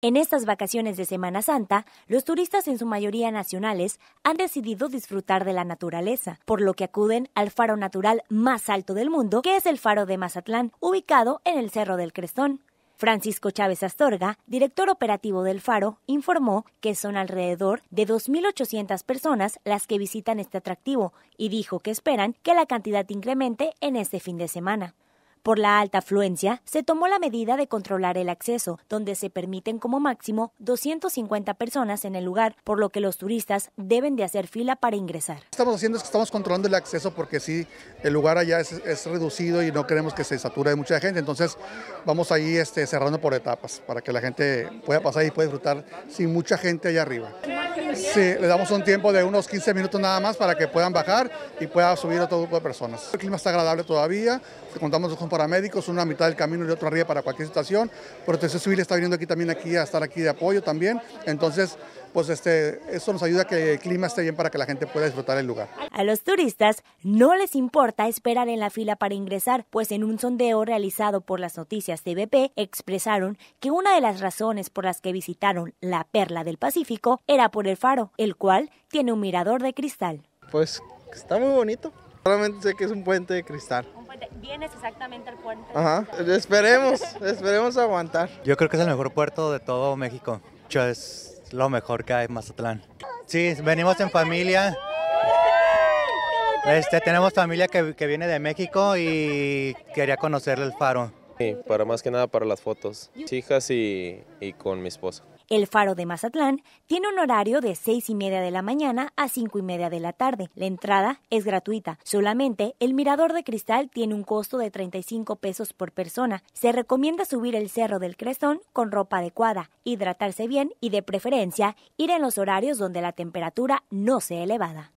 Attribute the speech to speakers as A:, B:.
A: En estas vacaciones de Semana Santa, los turistas en su mayoría nacionales han decidido disfrutar de la naturaleza, por lo que acuden al faro natural más alto del mundo, que es el faro de Mazatlán, ubicado en el Cerro del Crestón. Francisco Chávez Astorga, director operativo del Faro, informó que son alrededor de 2.800 personas las que visitan este atractivo y dijo que esperan que la cantidad incremente en este fin de semana. Por la alta afluencia, se tomó la medida de controlar el acceso, donde se permiten como máximo 250 personas en el lugar, por lo que los turistas deben de hacer fila para ingresar.
B: Estamos haciendo es que estamos controlando el acceso porque sí, el lugar allá es, reducido y no queremos que se sature de mucha gente, entonces vamos ahí este, cerrando por etapas para que la gente pueda pasar y pueda disfrutar sin mucha gente allá arriba. Sí, le damos un tiempo de unos 15 minutos nada más para que puedan bajar y pueda subir otro grupo de personas. El clima está agradable todavía, contamos con paramédicos, una a mitad del camino y otro arriba para cualquier situación. Protección Civil está viniendo aquí también aquí a estar aquí de apoyo también. Entonces, pues este, eso nos ayuda a que el clima esté bien para que la gente pueda disfrutar el lugar.
A: A los turistas no les importa esperar en la fila para ingresar, pues en un sondeo realizado por las noticias TVP expresaron que una de las razones por las que visitaron la perla del Pacífico era por el faro, el cual tiene un mirador de cristal. Pues está muy bonito. Solamente sé que es un puente de cristal. Un Vienes exactamente al puente. Ajá. Esperemos, esperemos aguantar.
B: Yo creo que es el mejor puerto de todo México. Es lo mejor que hay en Mazatlán. Sí, venimos en familia. Este, tenemos familia que, viene de México y quería conocer el faro. Sí, para más que nada para las fotos. Chicas y, y con mi esposa.
A: El Faro de Mazatlán tiene un horario de 6 y media de la mañana a 5 y media de la tarde. La entrada es gratuita. Solamente el mirador de cristal tiene un costo de 35 pesos por persona. Se recomienda subir el Cerro del Cresón con ropa adecuada, hidratarse bien y de preferencia ir en los horarios donde la temperatura no sea elevada.